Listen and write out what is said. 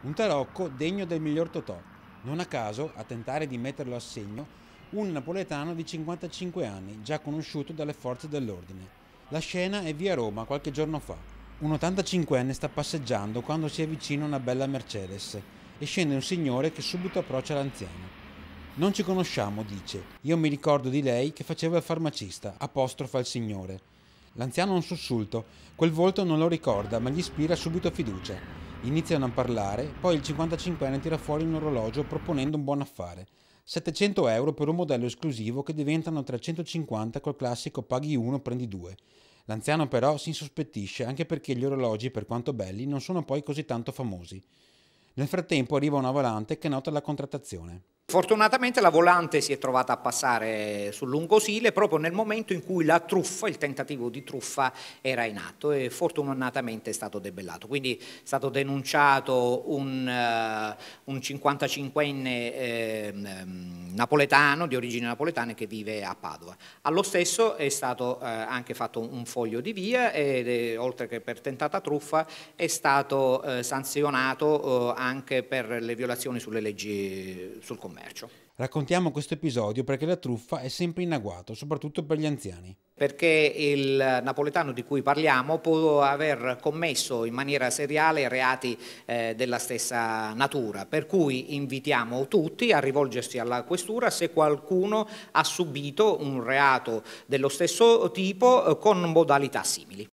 Un tarocco degno del miglior Totò. Non a caso, a tentare di metterlo a segno, un napoletano di 55 anni, già conosciuto dalle forze dell'ordine. La scena è via Roma qualche giorno fa. Un 85enne sta passeggiando quando si avvicina una bella Mercedes e scende un signore che subito approccia l'anziano. Non ci conosciamo, dice. Io mi ricordo di lei che faceva il farmacista, apostrofa il signore. L'anziano ha un sussulto, quel volto non lo ricorda, ma gli ispira subito fiducia. Iniziano a parlare, poi il 55enne tira fuori un orologio proponendo un buon affare. 700 euro per un modello esclusivo che diventano 350 col classico paghi uno prendi due. L'anziano però si insospettisce anche perché gli orologi, per quanto belli, non sono poi così tanto famosi. Nel frattempo arriva una volante che nota la contrattazione. Fortunatamente la volante si è trovata a passare sul lungosile proprio nel momento in cui la truffa, il tentativo di truffa era in atto e fortunatamente è stato debellato. Quindi è stato denunciato un, uh, un 55enne eh, napoletano, di origine napoletana, che vive a Padova. Allo stesso è stato eh, anche fatto un foglio di via e oltre che per tentata truffa è stato eh, sanzionato eh, anche per le violazioni sulle leggi sul commercio. Raccontiamo questo episodio perché la truffa è sempre in agguato, soprattutto per gli anziani. Perché il napoletano di cui parliamo può aver commesso in maniera seriale reati eh, della stessa natura, per cui invitiamo tutti a rivolgersi alla questura se qualcuno ha subito un reato dello stesso tipo eh, con modalità simili.